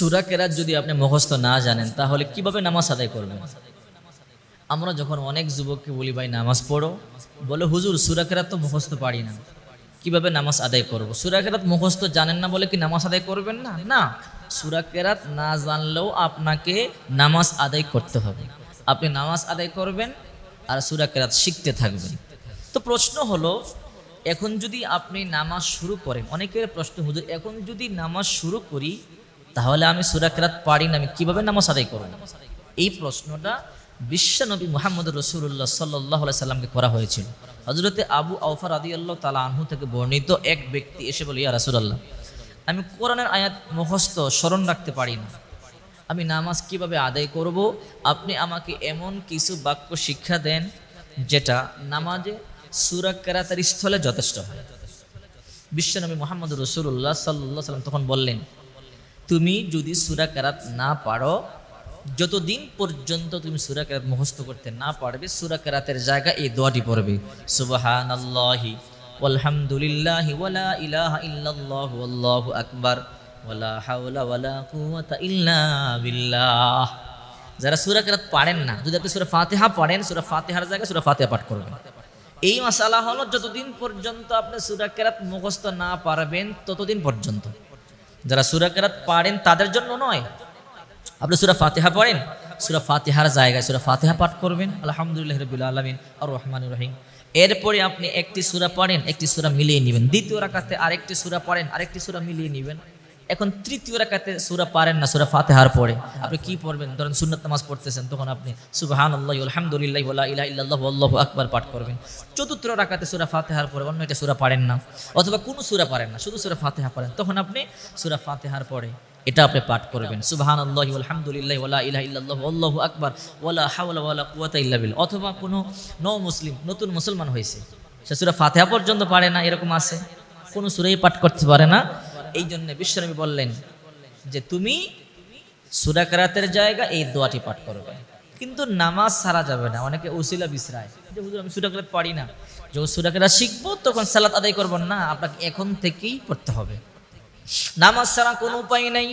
সুরা কেরাত যদি আপনি মুখস্থ না জানেন তাহলে কিভাবে নামাজ আদায় করবেন আমরা যখন অনেক যুবককে বলি ভাই নামাজ পড়ো বলে হুজুর সুরা কেরাত তো মুখস্থ পারি না কিভাবে নামাজ আদায় করবো সুরা কেরাত মুখস্থ জানেন না বলে কি নামাজ আদায় করবেন না না সুরা কেরাত না জানলেও আপনাকে নামাজ আদায় করতে হবে আপনি নামাজ আদায় করবেন আর সুরা কেরাত শিখতে থাকবেন তো প্রশ্ন হলো এখন যদি আপনি নামাজ শুরু করেন অনেকের প্রশ্ন হুজুর এখন যদি নামাজ শুরু করি তাহলে আমি সুরাকেরাত পারি না আমি কীভাবে নামাজ আদায় করব এই প্রশ্নটা বিশ্বনবী মোহাম্মদ রসুল্লাহ সাল্লাহ সাল্লামকে করা হয়েছিল হজরতে আবু আউফার আদি আল্লাহ তালা আনহু থেকে বর্ণিত এক ব্যক্তি এসে বলে ইয়া রাসুলাল্লাহ আমি কোরআনের আয়াত মুখস্থ স্মরণ রাখতে পারি না আমি নামাজ কিভাবে আদায় করব আপনি আমাকে এমন কিছু বাক্য শিক্ষা দেন যেটা নামাজে সুরা কেরাতার স্থলে যথেষ্ট হয় বিশ্বনবী মোহাম্মদ রসুল্লাহ সাল্লাহ সাল্লাম তখন বললেন তুমি যদি সুরা কেরাত না পারো যতদিন পর্যন্ত তুমি সুরা কেরাত মুখস্থ করতে না পারবে সুরা কারাতের জায়গা এই দোয়াটি পড়বে সুবাহান আল্লাহি আলহামদুলিল্লাহ ওয়ালা ইলাহা ইল্লাল্লাহু আল্লাহু আকবার ওয়ালা হাওলা ওয়ালা কুওয়াতা ইল্লা বিল্লাহ যারা সুরা কেরাত পারেন না যদি আপনি সুরা ফাতিহা পড়েন সুরা ফাতিহার জায়গায় সুরা ফাতিহা পাঠ করবেন এই মশালা হলো যতদিন পর্যন্ত আপনি সুরা কেরাত মুখস্থ না পারবেন ততদিন পর্যন্ত যারা সুরা কেরাত পারেন তাদের জন্য নয় আপনি সুরা ফাতেহা পড়েন সুরা ফাতেহার জায়গায় সুরা ফাতেহা পাঠ করবেন আলহামদুলিল্লাহ রবিল আলমিন আর রহমান রহিম এরপরে আপনি একটি সুরা পড়েন একটি সুরা মিলিয়ে নেবেন দ্বিতীয় রাখাতে আরেকটি সুরা পড়েন আরেকটি সুরা মিলিয়ে নেবেন এখন তৃতীয় রাখাতে সুরা পারেন না সুরা ফাতেহার পড়ে আপনি কি পড়বেন ধরেন সুন্নত নামাজ পড়তেছেন তখন আপনি সুবাহান আল্লাহ আলহামদুলিল্লাহ ইলা ইল্লাহ আল্লাহ আকবার পাঠ করবেন চতুর্থ রাখাতে সুরা ফাতেহার পরে অন্য এটা সুরা পারেন না অথবা কোনো সুরা পারেন না শুধু সুরা ফাতেহা পারেন তখন আপনি সুরা ফাতেহার পড়ে এটা আপনি পাঠ করবেন সুবাহান আল্লাহ আলহামদুলিল্লাহ ওলা ইলাহ ইল্লাহ আল্লাহ আকবার ওলা হাওলা ওলা কুয়াত ইল্লা বিল অথবা কোনো ন মুসলিম নতুন মুসলমান হয়েছে সে সুরা ফাতেহা পর্যন্ত পারে না এরকম আছে কোনো সুরেই পাঠ করতে পারে না এই জন্য বিশ্বনবী বললেন যে তুমি সুরাকাতের জায়গা এই দোয়াটি পাঠ করবে কিন্তু নামাজ সারা যাবে না অনেকে ওসিলা বিশ্রায় যে হুজুর আমি সুরাকাত পারি না যখন সুরাকারাত শিখবো তখন সালাত আদায় করবো না আপনাকে এখন থেকেই পড়তে হবে নামাজ সারা কোনো উপায় নেই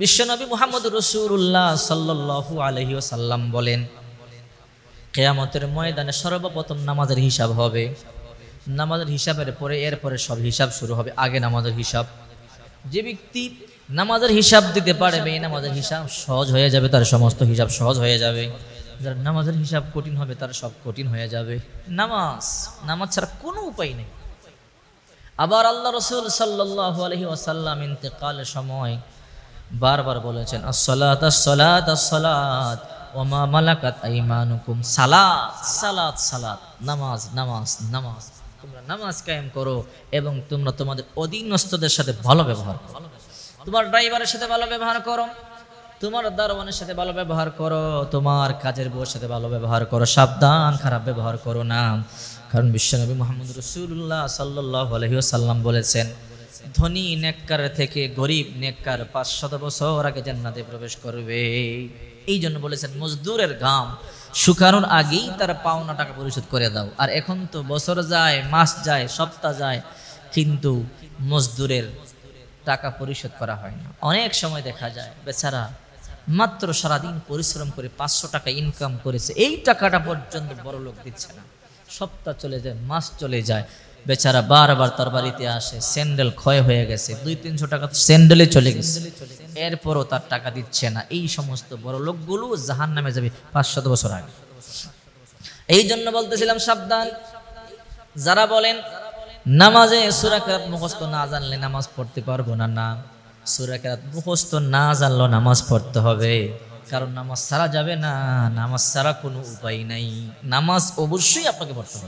বিশ্বনবী মোহাম্মদ রসুল্লাহ সাল্লু আলহি সাল্লাম বলেন কেয়ামতের ময়দানে সর্বপ্রথম নামাজের হিসাব হবে নামাজের হিসাবের পরে এরপরে সব হিসাব শুরু হবে আগে নামাজের হিসাব যে ব্যক্তি নামাজের হিসাব দিতে পারবে নামাজের হিসাব সহজ হয়ে যাবে তার সমস্ত হিসাব সহজ হয়ে যাবে যার নামাজের হিসাব কঠিন হবে তার সব কঠিন হয়ে যাবে নামাজ নামাজ ছাড়া কোনো উপায় নেই আবার আল্লাহ রসুল সাল্লাহ আলহি ওয়াসাল্লাম ইন্তেকালের সময় বারবার বলেছেন আসলাত আসলাত আসলাত ওমা মালাকাত আইমানুকুম সালাত সালাত সালাত নামাজ নামাজ নামাজ তোমরা নামাজ কায়েম করো এবং তোমরা তোমাদের অধীনস্থদের সাথে ভালো ব্যবহার করো তোমার ড্রাইভারের সাথে ভালো ব্যবহার করো তোমার দারোয়ানের সাথে ভালো ব্যবহার করো তোমার কাজের বউর সাথে ভালো ব্যবহার করো সাবধান খারাপ ব্যবহার করো না কারণ বিশ্বনবী মোহাম্মদ রসুল্লাহ সাল্লাহ আলহিউসাল্লাম বলেছেন ধনী নেককার থেকে গরিব নেককার শত বছর আগে জান্নাতে প্রবেশ করবে এই জন্য বলেছেন মজদুরের গাম শুকানোর আগেই তার পাওনা টাকা পরিশোধ করে দাও আর এখন তো বছর যায় মাস যায় সপ্তাহ যায় কিন্তু মজদুরের টাকা পরিশোধ করা হয় না অনেক সময় দেখা যায় বেচারা মাত্র সারাদিন পরিশ্রম করে পাঁচশো টাকা ইনকাম করেছে এই টাকাটা পর্যন্ত বড় লোক দিচ্ছে না সপ্তাহ চলে যায় মাস চলে যায় বেচারা বারবার তার বাড়িতে আসে স্যান্ডেল ক্ষয় হয়ে গেছে দুই তিনশো টাকা স্যান্ডেলে চলে গেছে এরপরও তার টাকা দিচ্ছে না এই সমস্ত বড় লোকগুলো জাহান নামে যাবে পাঁচ শত বছর আগে এই জন্য বলতেছিলাম সাবধান যারা বলেন নামাজে সুরাকাত মুখস্থ না জানলে নামাজ পড়তে পারবো না না সুরাকাত মুখস্থ না জানলো নামাজ পড়তে হবে কারণ নামাজ ছাড়া যাবে না নামাজ ছাড়া কোনো উপায় নাই নামাজ অবশ্যই আপনাকে পড়তে হবে